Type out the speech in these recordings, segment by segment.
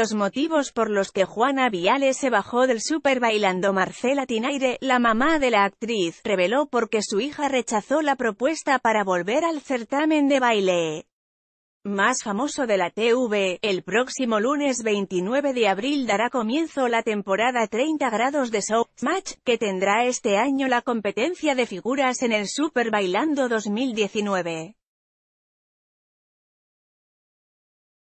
los motivos por los que Juana Viales se bajó del super bailando Marcela Tinaire, la mamá de la actriz, reveló porque su hija rechazó la propuesta para volver al certamen de baile más famoso de la TV, el próximo lunes 29 de abril dará comienzo la temporada 30 grados de Show Match, que tendrá este año la competencia de figuras en el Super Bailando 2019.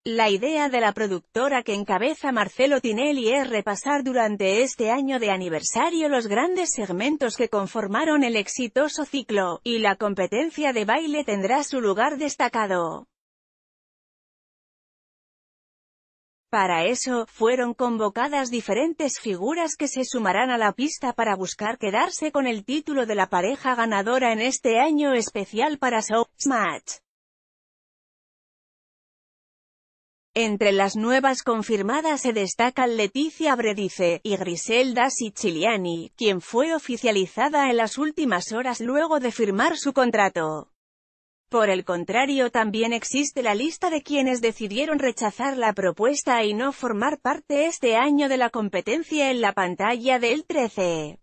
La idea de la productora que encabeza Marcelo Tinelli es repasar durante este año de aniversario los grandes segmentos que conformaron el exitoso ciclo, y la competencia de baile tendrá su lugar destacado. Para eso, fueron convocadas diferentes figuras que se sumarán a la pista para buscar quedarse con el título de la pareja ganadora en este año especial para Showmatch. Entre las nuevas confirmadas se destacan Leticia Bredice y Griselda Siciliani, quien fue oficializada en las últimas horas luego de firmar su contrato. Por el contrario también existe la lista de quienes decidieron rechazar la propuesta y no formar parte este año de la competencia en la pantalla del 13.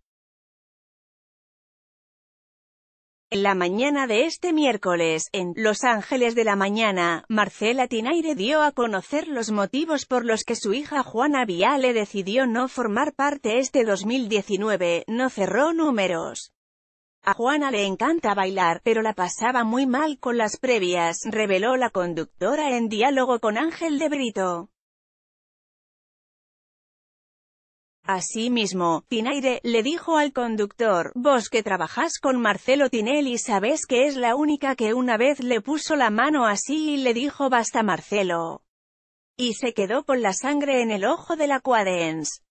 En La mañana de este miércoles, en Los Ángeles de la Mañana, Marcela Tinaire dio a conocer los motivos por los que su hija Juana Viale decidió no formar parte este 2019, no cerró números. A Juana le encanta bailar, pero la pasaba muy mal con las previas, reveló la conductora en diálogo con Ángel de Brito. Asimismo, Tinaire le dijo al conductor, vos que trabajás con Marcelo Tinelli sabes que es la única que una vez le puso la mano así y le dijo basta Marcelo. Y se quedó con la sangre en el ojo de la Quadens.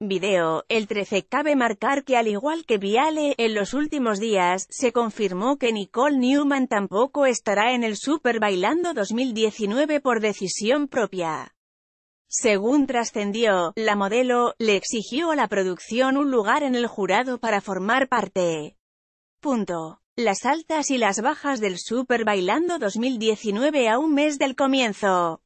Video, el 13 cabe marcar que al igual que Viale, en los últimos días, se confirmó que Nicole Newman tampoco estará en el Super Bailando 2019 por decisión propia. Según trascendió, la modelo, le exigió a la producción un lugar en el jurado para formar parte. Punto. Las altas y las bajas del Super Bailando 2019 a un mes del comienzo.